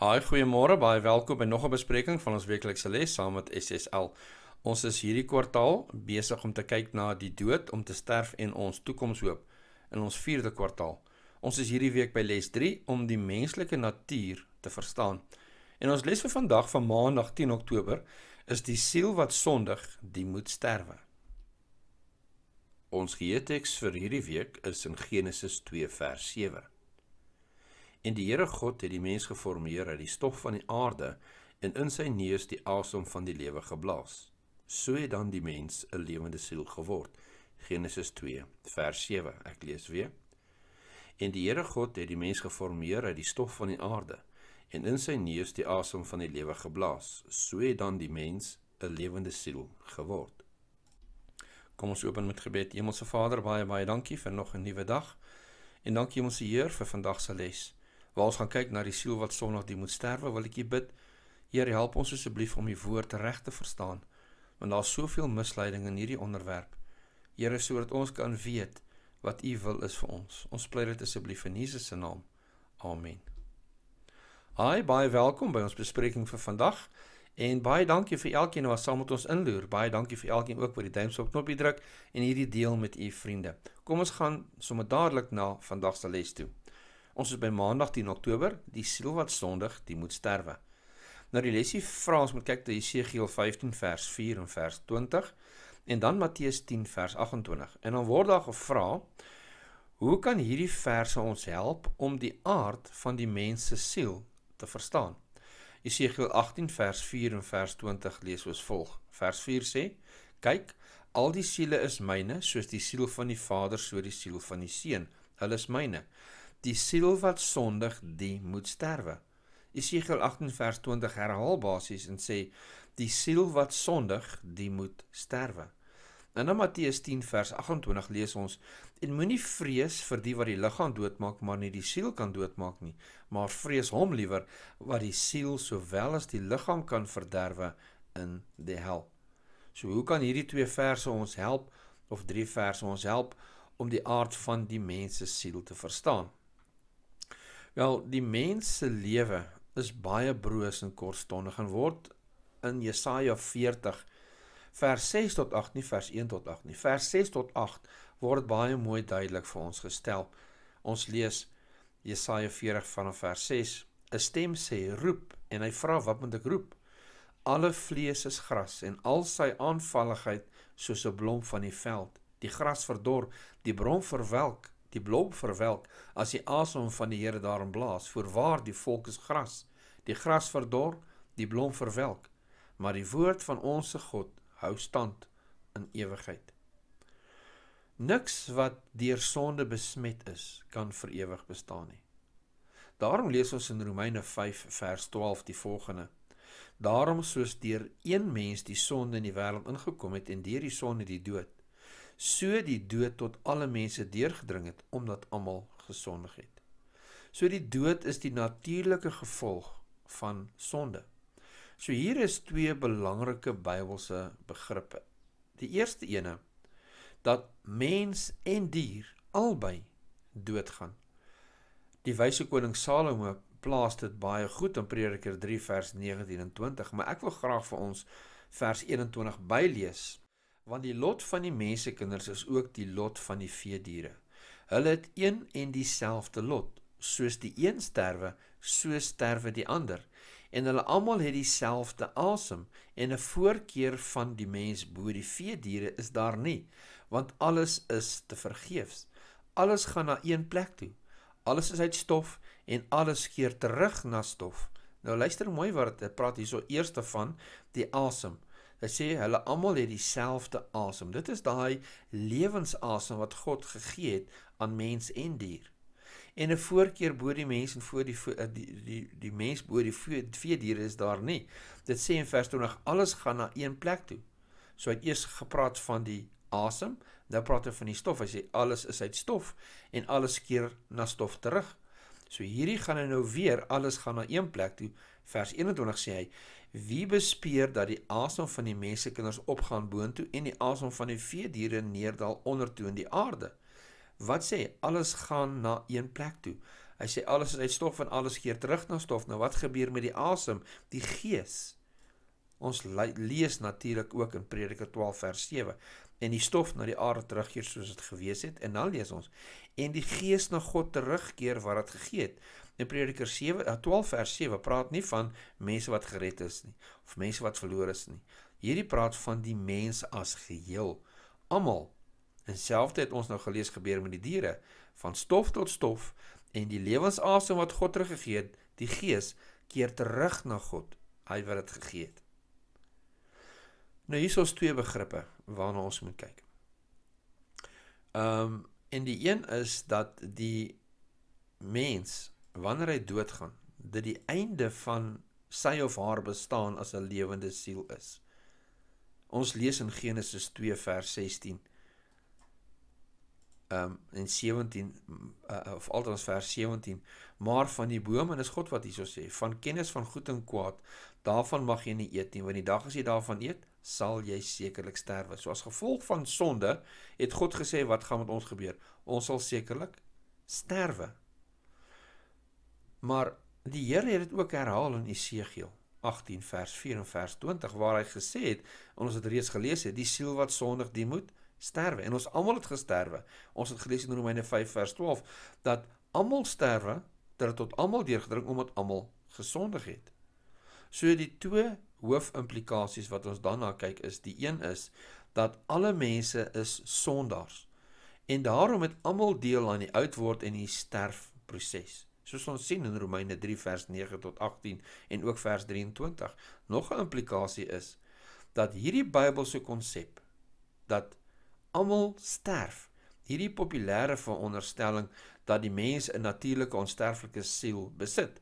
Haai, goeiemôre. Baie welkom by nog 'n bespreking van ons weeklikse les saam met SSL. Ons is hierdie kwartaal besig om te kyk na die dood, om te sterf en ons toekomshoop in ons 4de kwartaal. Ons is hierdie week by les 3 om die menslike natuur te verstaan. En ons les vir vandag van Maandag 10 Oktober is die siel wat sondig, die moet sterwe. Ons geheeteks vir hierdie week is in Genesis 2 vers 7. En die Here God het die mens geformeer uit die stof van die aarde en in sy neus die asem van die lewe geblaas. So het dan die mens 'n lewende siel geword. Genesis 2 vers 7. Ek lees weer. En die Here God het die mens geformeer uit die stof van die aarde en in sy neus die asem van die lewe geblaas. So het dan die mens 'n lewende siel geword. Kom ons open met gebed. Hemelse Vader, baie baie dankie vir nog 'n nuwe dag. En dankie ons Heer vir vandag se les waar ons gaan kyk na die siel wat sonderdag die moet sterwe, wil ek jy bid. Here, help ons asseblief om u woord reg te verstaan, want daar's soveel misleiding in hierdie onderwerp. Here, sodat ons kan weet wat u wil is vir ons. Ons pleit dit asseblief in Jesus se naam. Amen. Hi, baie welkom by ons bespreking vir vandag. En baie dankie vir elkeen wat saam met ons inloer. Baie dankie vir elkeen ook wat die duim op knoppie druk en hierdie deel met u vriende. Kom ons gaan sommer dadelik na vandag se les toe. Ons is by Maandag 10 Oktober, die siel wat sondig, die moet sterwe. Nou die lesie vra ons moet kyk na Jesegiel 15 vers 4 en vers 20 en dan Matteus 10 vers 28. En dan word daar gevra: Hoe kan hierdie verse ons help om die aard van die mens se siel te verstaan? Jesegiel 18 vers 4 en vers 20 lees soos volg. Vers 4 sê: Kyk, al die siele is myne, soos die siel van die Vader, so die siel van die Seun. Hulle is myne. Die siel wat sondig, die moet sterwe. Esegiel 18 vers 20 herhaal basies en sê die siel wat sondig, die moet sterwe. En in Matteus 10 vers 28 lees ons en moenie vrees vir die wat die liggaam doodmaak maar nie die siel kan doodmaak nie, maar vrees hom liewer wat die siel sowel as die liggaam kan verderwe in die hel. So hoe kan hierdie twee verse ons help of drie verse ons help om die aard van die mens se siel te verstaan? Wel, die mens se lewe is baie broos en kortstondig en word in Jesaja 40 vers 6 tot 8 nie vers 1 tot 8 nie. Vers 6 tot 8 word baie mooi duidelik vir ons gestel. Ons lees Jesaja 40 vanaf vers 6. 'n Stem sê: "Roep," en hy vra: "Wat moet ek roep?" Alle vlees is gras en al sy aanvalligheid soos 'n blom van die veld. Die gras verdor, die blom verwelk, die blom verwelk as die asem van die Here daarin blaas. Voorwaar die volk is gras. Die gras verdor, die blom verwelk, maar die woord van onsse God hou stand in ewigheid. Niks wat deur sonde besmet is, kan vir ewig bestaan nie. Daarom lees ons in Romeine 5 vers 12 die volgende: Daarom soos deur een mens die sonde in die wêreld ingekom het en deur die sonde die dood, so die dood tot alle mense deurgedring het omdat almal gesondig het. So die dood is die natuurlike gevolg van sonde. So hier is twee belangrike Bybelse begrippe. Die eerste ene dat mens en dier albei doodgaan. Die wyse koning Salomo plaas dit baie goed in Prediker 3 vers 19 en 20, maar ek wil graag vir ons vers 21 bylees want die lot van die mensekinders is ook die lot van die vee diere. Hulle het een en dieselfde lot. Soos die een sterwe, so sterwe die ander. En hulle almal het dieselfde asem en 'n voorkeur van die mens bo die vee diere is daar nie, want alles is te vergeefs. Alles gaan na een plek toe. Alles is uit stof en alles keer terug na stof. Nou luister mooi wat dit praat hierso eers van die asem. Awesome. Hy sê hulle almal het dieselfde asem. Dit is daai lewensasem wat God gegee het aan mens en dier. En 'n voorkeur bo die mens en voor die eh, die die, die mens bo die vee diere is daar nie. Dit sê in vers 20 alles gaan na een plek toe. So hy het eers gepraat van die asem, nou praat hy van die stof. Hy sê alles is uit stof en alles keer na stof terug. So hierdie gaan hy nou weer alles gaan na een plek toe. Vers 21 sê hy Wie bespeer dat die asem van die mense kinders opgaan boontoe en die asem van die vee diere neerdal ondertoe in die aarde? Wat sê alles gaan na een plek toe. Hy sê alles is uit stof en alles keer terug na stof. Nou wat gebeur met die asem, die gees? Ons lees natuurlik ook in Prediker 12 vers 7 en die stof na die aarde terugkeer soos dit gewees het en dan lees ons en die gees na God terugkeer wat dit gegee het. In Prediker 7 12 eh, vers 7 praat nie van mense wat gered is nie of mense wat verlore is nie. Hierdie praat van die mens as geheel. Almal. En selfs het ons nou gelees gebeur met die diere van stof tot stof en die lewensasem wat God teruggegee het, die gees keer terug na God, hy wat dit gegee het. Gegeet. Nou hier is ons twee begrippe waarna ons moet kyk. Ehm um, en die een is dat die mens wanneer hy doodgaan, dit die einde van sy of haar bestaan as 'n lewende siel is. Ons lees in Genesis 2 vers 16 ehm um, in 17 uh, of altens vers 17 maar van die boom en is God wat hierso sê van kennis van goed en kwaad daarvan mag jy nie eet nie want die dag as jy daarvan eet sal jy sekerlik sterwe. So as gevolg van sonde het God gesê wat gaan met ons gebeur? Ons sal sekerlik sterwe. Maar die Here het dit ook herhaal in Esegiel 18 vers 4 en vers 20 waar hy gesê het, ons het reeds gelees het, die siel wat sondig, die moet sterwe. En ons almal het gesterwe. Ons het gelees in Romeine 5 vers 12 dat almal sterwe, dat dit tot almal deurgedring omdat almal gesondig het. So die twee hoofimplikasies wat ons daarna kyk is die een is dat alle mense is sondaars en daarom het almal deel aan die uitword en die sterfproses. Soos ons sien in Romeine 3 vers 9 tot 18 en ook vers 23. Nog 'n implikasie is dat hierdie Bybelse konsep dat almal sterf. Hierdie populêre veronderstelling dat die mens 'n natuurlike onsterflike siel besit,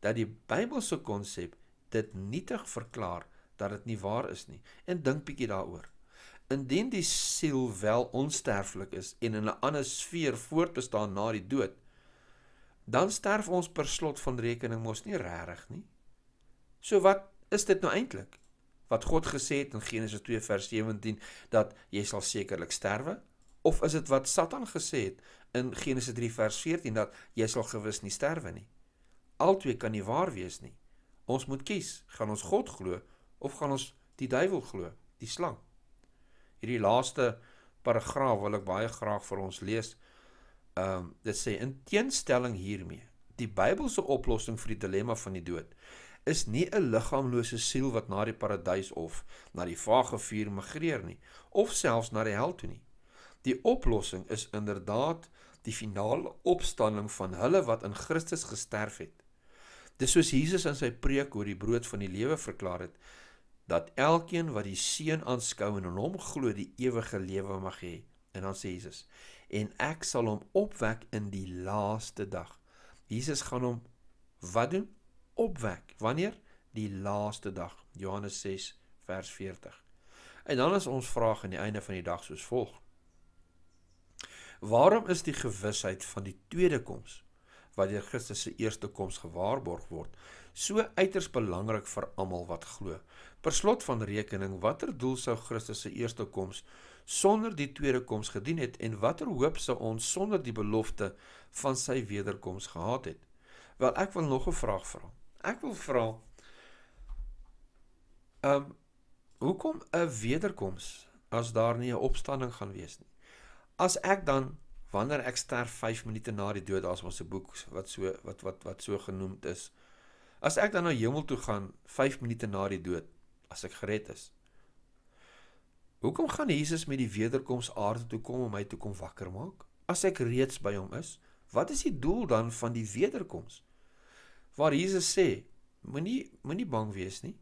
dat die Bybelse konsep dit nietig verklaar dat dit nie waar is nie. En dink bietjie daaroor. Indien die siel wel onsterflik is en in 'n ander sfeer voortbestaan na die dood, dan sterf ons per slot van rekening mos nie regtig nie. So wat is dit nou eintlik? Wat God gesê het in Genesis 2 vers 17 dat jy sal sekerlik sterwe? Of is dit wat Satan gesê het in Genesis 3 vers 14 dat jy sal gewis nie sterwe nie? Albei kan nie waar wees nie. Ons moet kies, gaan ons God glo of gaan ons die duiwel glo, die slang? Hierdie laaste paragraaf wil ek baie graag vir ons lees. Ehm um, dit sê in teenstelling hiermee, die Bybelse oplossing vir die dilemma van die dood is nie 'n liggaamlose siel wat na die paradys of na die vage vuur migreer nie of selfs na die hel toe nie. Die oplossing is inderdaad die finale opstanding van hulle wat in Christus gesterf het. Dis soos Jesus in sy preek oor die brood van die lewe verklaar het dat elkeen wat die seun aanskou en in hom glo die ewige lewe mag hê. En dan sê Jesus: "En ek sal hom opwek in die laaste dag." Jesus gaan hom wat doen? Opwek. Wanneer? Die laaste dag. Johannes 6 vers 40. En dan is ons vraag aan die einde van die dag soos volg: Waarom is die gewisheid van die tweede koms wat deur Christus se eerste koms gewaarborg word, so uiters belangrik vir almal wat glo. Per slot van rekening, watter doel sou Christus se eerste koms sonder die tweede koms gedien het en watter hoop sou ons sonder die belofte van sy wederkoms gehad het? Wel, ek wil nog 'n vraag vra. Ek wil vra Um hoekom 'n wederkoms as daar nie 'n opstanding gaan wees nie? As ek dan Wanneer ek sterf 5 minute na die dood, daar's mos 'n boek wat so wat wat wat so genoemd is. As ek dan na hemel toe gaan 5 minute na die dood, as ek gered is. Hoekom gaan Jesus met die wederkoms aarde toe kom om my toe kom wakker maak? As ek reeds by hom is, wat is die doel dan van die wederkoms? Waar Jesus sê, moenie moenie bang wees nie,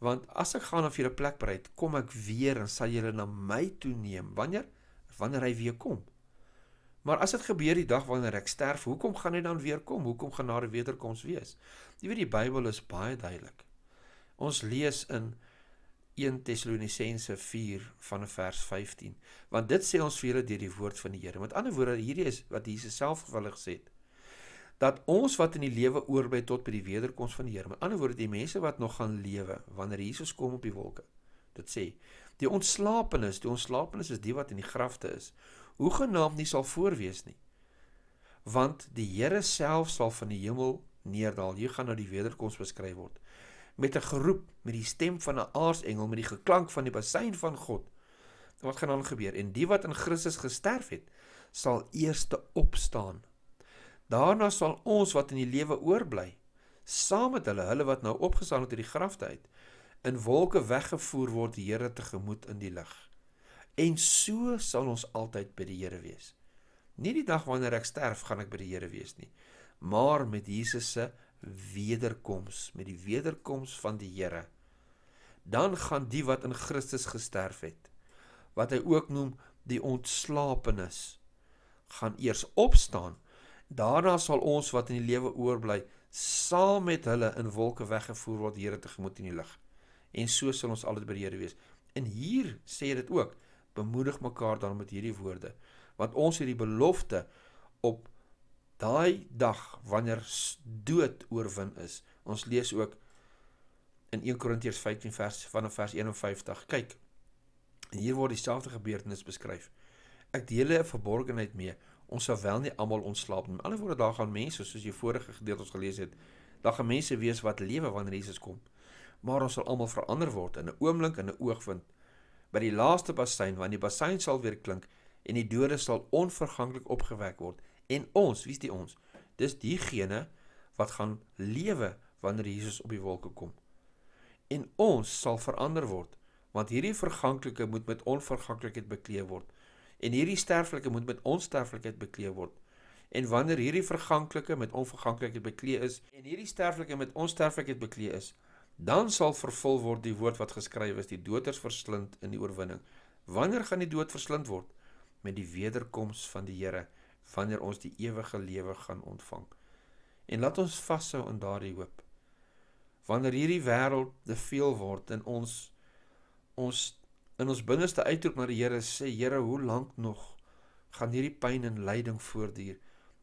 want as ek gaan na 'n vir 'n plek berei, kom ek weer en sal julle na my toe neem wanneer wanneer hy weer kom. Maar as dit gebeur die dag wanneer ek sterf, hoekom gaan hy dan weer kom? Hoekom gaan daar 'n wederkoms wees? Jy weet die Bybel is baie duidelik. Ons lees in 1 Tessalonisense 4 van vers 15, want dit sê ons vir julle deur die woord van die Here. Met ander woorde, hierdie is wat Jesus self gewillig gesê het dat ons wat in die lewe oorbly tot by die wederkoms van die Here. Met ander woorde, die mense wat nog gaan lewe wanneer Jesus kom op die wolke. Dit sê die ontslapenes, die ontslapenes is die wat in die grafte is hoe genaamd nie sal voorwees nie. Want die Here self sal van die hemel neerdal. Hier gaan nou die wederkoms beskryf word met 'n geroep, met die stem van 'n aartsengel, met die geklank van die basuin van God. En wat gaan dan gebeur? En die wat in Christus gesterf het, sal eerste opstaan. Daarna sal ons wat in die lewe oorbly, saam met hulle, hulle wat nou opgestaan het uit die grafte uit, in wolke weggevoer word die Here tegemoet in die lig. En so sal ons altyd by die Here wees. Nie die dag wanneer ek sterf gaan ek by die Here wees nie, maar met Jesus se wederkoms, met die wederkoms van die Here. Dan gaan die wat in Christus gesterf het, wat hy ook noem die ontslapenis, gaan eers opstaan. Daarna sal ons wat in die lewe oorbly, saam met hulle in wolke weggevoer word die Here tegemoet in die lig. En so sal ons altyd by die Here wees. En hier sê dit ook bemoedig mekaar dan met hierdie woorde want ons het die belofte op daai dag wanneer dood oorwin is ons lees ook in 1 Korintiërs 15 vers vanaf vers 51 kyk hier word dieselfde gebeurtenis beskryf ek deel 'n verborgenheid mee ons sal wel nie almal ontslaap nie alhoewel daar daar gaan mense soos jy vorige gedeelte ons gelees het daar gaan mense wees wat lewe wanneer Jesus kom maar ons sal almal verander word in 'n oomblik in 'n oogwink by die laaste bassein want die bassein sal weer klink en die dodes sal onverganklik opgewek word en ons wie's die ons dis diegene wat gaan lewe wanneer Jesus op die wolke kom en ons sal verander word want hierdie verganklike moet met onverganklikheid bekleed word en hierdie sterflike moet met onsterflikheid bekleed word en wanneer hierdie verganklike met onverganklikheid bekleed is en hierdie sterflike met onsterflikheid bekleed is dan sal vervul word die woord wat geskryf is die doders verslind in die oorwinning wanneer gaan die dood verslind word met die wederkoms van die Here wanneer ons die ewige lewe gaan ontvang en laat ons vashou aan daardie hoop wanneer hierdie wêreld te veel word en ons ons in ons binneste uitroep na die Here sê Here hoe lank nog gaan hierdie pyn en lyding voortduur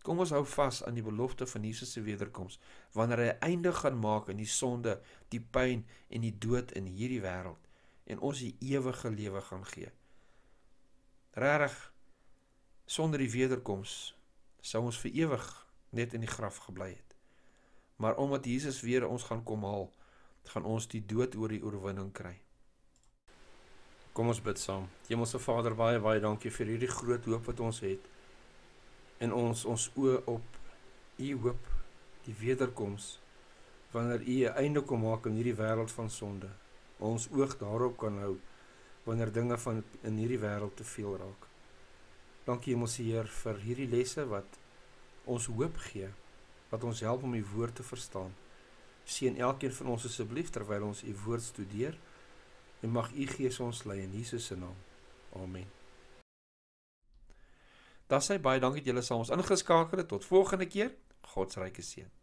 Kom ons hou vas aan die belofte van Jesus se wederkoms wanneer hy 'n einde gaan maak aan die sonde, die pyn en die dood in hierdie wêreld en ons die ewige lewe gaan gee. Regtig sonder die wederkoms sou ons vir ewig net in die graf gebly het. Maar omdat Jesus weer ons gaan kom haal, gaan ons die dood oor die oorwinning kry. Kom ons bid saam. Hemelse Vader, baie baie dankie vir hierdie groot hoop wat ons het in ons ons oë op u hoop die wederkoms wanneer u 'n einde kom maak aan hierdie wêreld van sonde ons oog daarop kan hou wanneer dinge van in hierdie wêreld te veel raak dankie mosie heer vir hierdie lesse wat ons hoop gee wat ons help om u woord te verstaan seën elkeen van ons asseblief terwyl ons u woord studeer en mag u gees ons lei in Jesus se naam amen Dassy baie dankie dat julle saam ons ingeskakel het. Tot volgende keer. God se ryke seën.